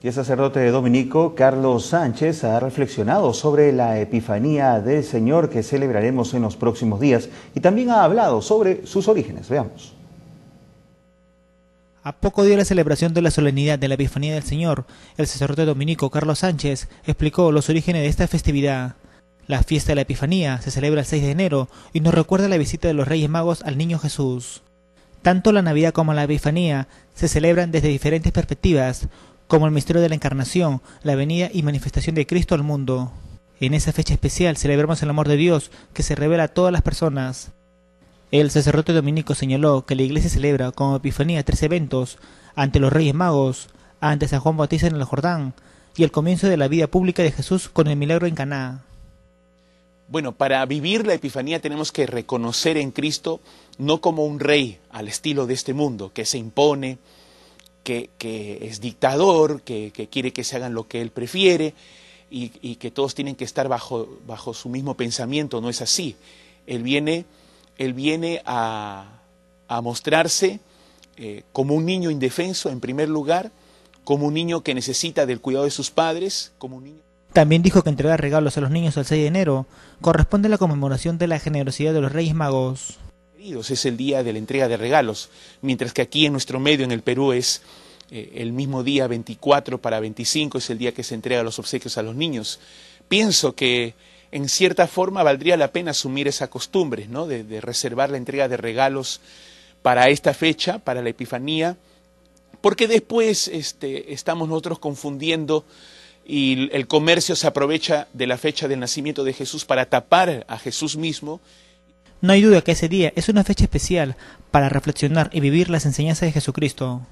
Y el sacerdote dominico Carlos Sánchez ha reflexionado sobre la Epifanía del Señor que celebraremos en los próximos días y también ha hablado sobre sus orígenes. Veamos. A poco de la celebración de la solemnidad de la Epifanía del Señor, el sacerdote dominico Carlos Sánchez explicó los orígenes de esta festividad. La fiesta de la Epifanía se celebra el 6 de enero y nos recuerda la visita de los Reyes Magos al Niño Jesús. Tanto la Navidad como la Epifanía se celebran desde diferentes perspectivas, como el misterio de la encarnación, la venida y manifestación de Cristo al mundo. En esa fecha especial celebramos el amor de Dios que se revela a todas las personas. El sacerdote dominico señaló que la iglesia celebra como Epifanía tres eventos, ante los Reyes Magos, ante San Juan Bautista en el Jordán y el comienzo de la vida pública de Jesús con el milagro en Caná. Bueno, para vivir la Epifanía tenemos que reconocer en Cristo no como un rey al estilo de este mundo que se impone, que, es dictador, que, quiere que se hagan lo que él prefiere y, que todos tienen que estar bajo, bajo, su mismo pensamiento. No es así. Él viene, él viene a, a, mostrarse eh, como un niño indefenso, en primer lugar, como un niño que necesita del cuidado de sus padres, como un niño. También dijo que entregar regalos a los niños el 6 de enero corresponde a la conmemoración de la generosidad de los Reyes Magos es el día de la entrega de regalos, mientras que aquí en nuestro medio, en el Perú, es eh, el mismo día 24 para 25, es el día que se entrega los obsequios a los niños. Pienso que en cierta forma valdría la pena asumir esa costumbre, ¿no? De, reservar la entrega de regalos para esta fecha, para la Epifanía, porque después este, estamos nosotros confundiendo y el comercio se aprovecha de la fecha del nacimiento de Jesús para tapar a Jesús mismo no hay duda que ese día es una fecha especial para reflexionar y vivir las enseñanzas de Jesucristo.